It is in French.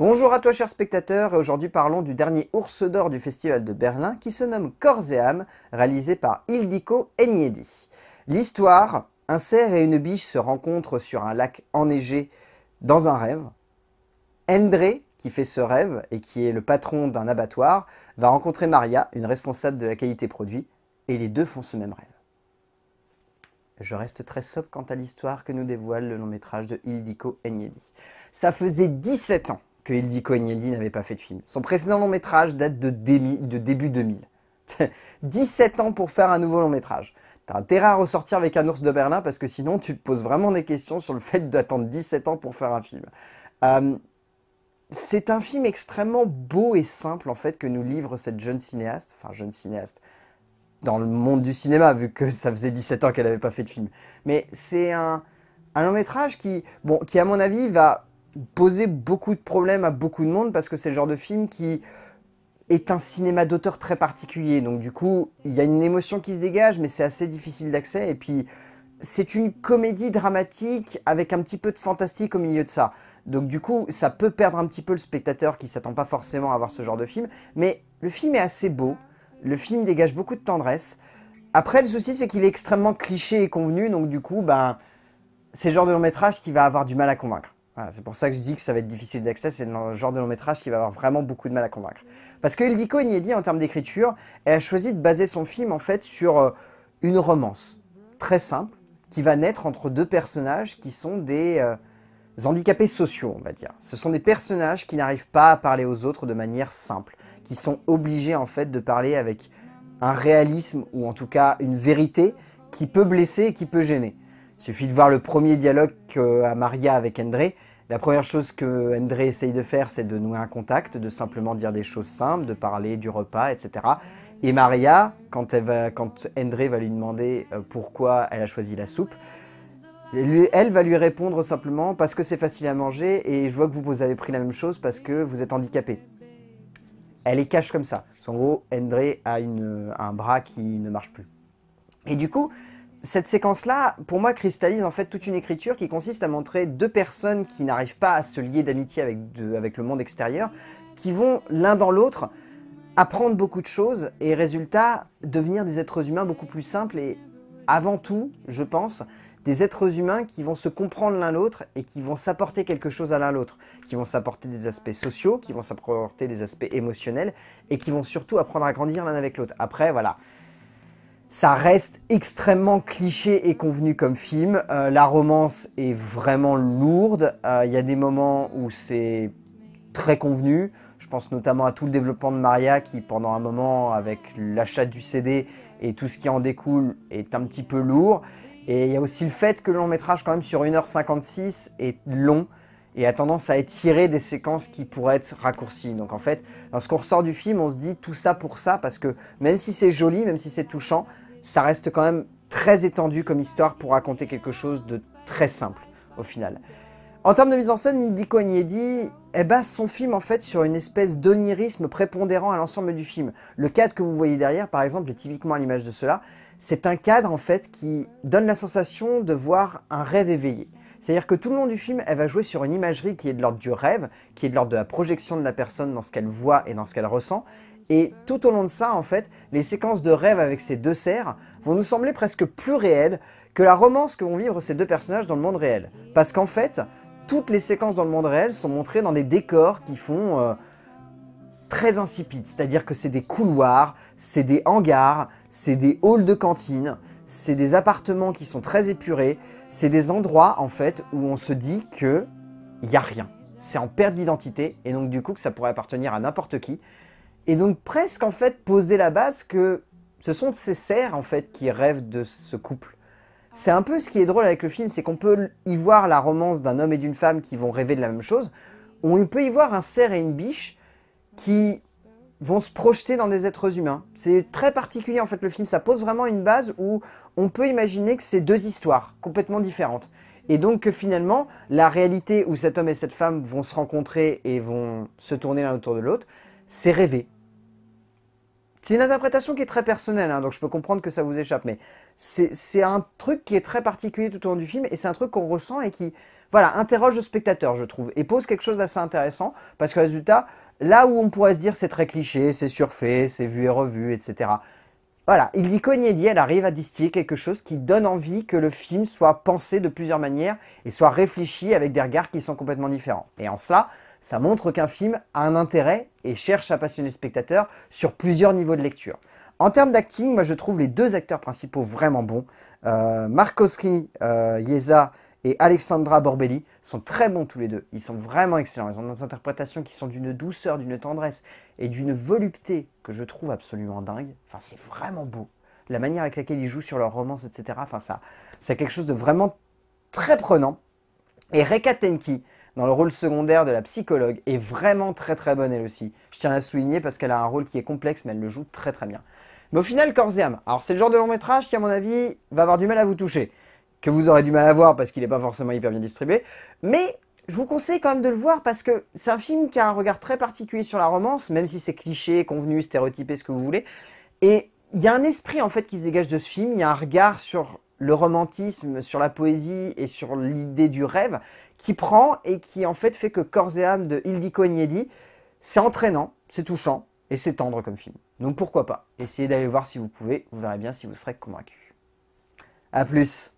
Bonjour à toi chers spectateurs, aujourd'hui parlons du dernier ours d'or du festival de Berlin qui se nomme Corps réalisé par Ildiko Enyedi. L'histoire, un cerf et une biche se rencontrent sur un lac enneigé dans un rêve. André, qui fait ce rêve et qui est le patron d'un abattoir, va rencontrer Maria, une responsable de la qualité produit, et les deux font ce même rêve. Je reste très sobre quant à l'histoire que nous dévoile le long métrage de Ildiko Enyedi. Ça faisait 17 ans que Koignedi n'avait pas fait de film. Son précédent long métrage date de, de début 2000. 17 ans pour faire un nouveau long métrage. T'as intérêt à ressortir avec un ours de Berlin parce que sinon tu te poses vraiment des questions sur le fait d'attendre 17 ans pour faire un film. Euh, c'est un film extrêmement beau et simple en fait que nous livre cette jeune cinéaste, enfin jeune cinéaste, dans le monde du cinéma vu que ça faisait 17 ans qu'elle n'avait pas fait de film. Mais c'est un, un long métrage qui, bon, qui à mon avis va poser beaucoup de problèmes à beaucoup de monde parce que c'est le genre de film qui est un cinéma d'auteur très particulier. Donc du coup, il y a une émotion qui se dégage, mais c'est assez difficile d'accès. Et puis, c'est une comédie dramatique avec un petit peu de fantastique au milieu de ça. Donc du coup, ça peut perdre un petit peu le spectateur qui s'attend pas forcément à voir ce genre de film. Mais le film est assez beau, le film dégage beaucoup de tendresse. Après, le souci, c'est qu'il est extrêmement cliché et convenu, donc du coup, ben, c'est le genre de long métrage qui va avoir du mal à convaincre c'est pour ça que je dis que ça va être difficile d'accès, c'est le genre de long métrage qui va avoir vraiment beaucoup de mal à convaincre. Parce que est dit en termes d'écriture, elle a choisi de baser son film en fait sur euh, une romance très simple qui va naître entre deux personnages qui sont des euh, handicapés sociaux, on va dire. Ce sont des personnages qui n'arrivent pas à parler aux autres de manière simple, qui sont obligés en fait de parler avec un réalisme ou en tout cas une vérité qui peut blesser et qui peut gêner. Il suffit de voir le premier dialogue à Maria avec André, la première chose que André essaye de faire, c'est de nouer un contact, de simplement dire des choses simples, de parler du repas, etc. Et Maria, quand, elle va, quand André va lui demander euh, pourquoi elle a choisi la soupe, elle va lui répondre simplement parce que c'est facile à manger et je vois que vous, avez pris la même chose parce que vous êtes handicapé. Elle est cache comme ça. En gros, André a un bras qui ne marche plus. Et du coup, cette séquence-là, pour moi, cristallise en fait toute une écriture qui consiste à montrer deux personnes qui n'arrivent pas à se lier d'amitié avec, le monde extérieur, qui vont l'un dans l'autre apprendre beaucoup de choses et résultat devenir des êtres humains beaucoup plus simples et avant tout, je pense, des êtres humains qui vont se comprendre l'un l'autre et qui vont s'apporter quelque chose à l'un l'autre, qui vont s'apporter des aspects sociaux, qui vont s'apporter des aspects émotionnels et qui vont surtout apprendre à grandir l'un avec l'autre. Après, voilà, ça reste extrêmement cliché et convenu comme film. Euh, la romance est vraiment lourde. Il euh, y a des moments où c'est très convenu. Je pense notamment à tout le développement de Maria qui, pendant un moment, avec l'achat du CD et tout ce qui en découle, est un petit peu lourd. Et il y a aussi le fait que le long métrage, quand même, sur 1h56 est long et a tendance à étirer des séquences qui pourraient être raccourcies. Donc en fait, lorsqu'on ressort du film, on se dit tout ça pour ça, parce que même si c'est joli, même si c'est touchant, ça reste quand même très étendu comme histoire pour raconter quelque chose de très simple au final. En termes de mise en scène, Nidico Agnedi eh ben, son film en fait sur une espèce d'onirisme prépondérant à l'ensemble du film. Le cadre que vous voyez derrière par exemple est typiquement à l'image de cela. C'est un cadre en fait qui donne la sensation de voir un rêve éveillé. C'est-à-dire que tout le long du film, elle va jouer sur une imagerie qui est de l'ordre du rêve, qui est de l'ordre de la projection de la personne dans ce qu'elle voit et dans ce qu'elle ressent. Et tout au long de ça, en fait, les séquences de rêve avec ces deux serres vont nous sembler presque plus réelles que la romance que vont vivre ces deux personnages dans le monde réel. Parce qu'en fait, toutes les séquences dans le monde réel sont montrées dans des décors qui font euh, très insipides. C'est-à-dire que c'est des couloirs, c'est des hangars, c'est des halls de cantine, c'est des appartements qui sont très épurés, c'est des endroits en fait où on se dit que il a rien. C'est en perte d'identité et donc du coup que ça pourrait appartenir à n'importe qui. Et donc presque en fait poser la base que ce sont ces cerfs en fait qui rêvent de ce couple. C'est un peu ce qui est drôle avec le film, c'est qu'on peut y voir la romance d'un homme et d'une femme qui vont rêver de la même chose. On peut y voir un cerf et une biche qui vont se projeter dans des êtres humains. C'est très particulier en fait le film, ça pose vraiment une base où on peut imaginer que c'est deux histoires complètement différentes. Et donc que finalement, la réalité où cet homme et cette femme vont se rencontrer et vont se tourner l'un autour de l'autre, c'est rêvé. C'est une interprétation qui est très personnelle, hein, donc je peux comprendre que ça vous échappe, mais c'est un truc qui est très particulier tout au long du film, et c'est un truc qu'on ressent et qui, voilà, interroge le spectateur, je trouve, et pose quelque chose d'assez intéressant, parce que résultat, là où on pourrait se dire c'est très cliché, c'est surfait, c'est vu et revu, etc., voilà, il dit qu'Ognedi, elle arrive à distiller quelque chose qui donne envie que le film soit pensé de plusieurs manières et soit réfléchi avec des regards qui sont complètement différents. Et en cela, ça montre qu'un film a un intérêt et cherche à passionner le spectateur sur plusieurs niveaux de lecture. En termes d'acting, moi je trouve les deux acteurs principaux vraiment bons. Euh, Marcos Yeza, euh, et Alexandra Borbelli sont très bons tous les deux. Ils sont vraiment excellents. Ils ont des interprétations qui sont d'une douceur, d'une tendresse et d'une volupté que je trouve absolument dingue. Enfin, c'est vraiment beau. La manière avec laquelle ils jouent sur leurs romance, etc. Enfin, ça, c'est quelque chose de vraiment très prenant. Et Reka Tenki, dans le rôle secondaire de la psychologue, est vraiment très très bonne elle aussi. Je tiens à la souligner parce qu'elle a un rôle qui est complexe, mais elle le joue très très bien. Mais au final, Corseam, Alors, c'est le genre de long métrage qui, à mon avis, va avoir du mal à vous toucher que vous aurez du mal à voir parce qu'il n'est pas forcément hyper bien distribué. Mais je vous conseille quand même de le voir parce que c'est un film qui a un regard très particulier sur la romance, même si c'est cliché, convenu, stéréotypé, ce que vous voulez. Et il y a un esprit en fait qui se dégage de ce film, il y a un regard sur le romantisme, sur la poésie et sur l'idée du rêve qui prend et qui en fait fait que Corps et âme de Ildiko Agnelli, c'est entraînant, c'est touchant et c'est tendre comme film. Donc pourquoi pas Essayez d'aller le voir si vous pouvez, vous verrez bien si vous serez convaincu. A plus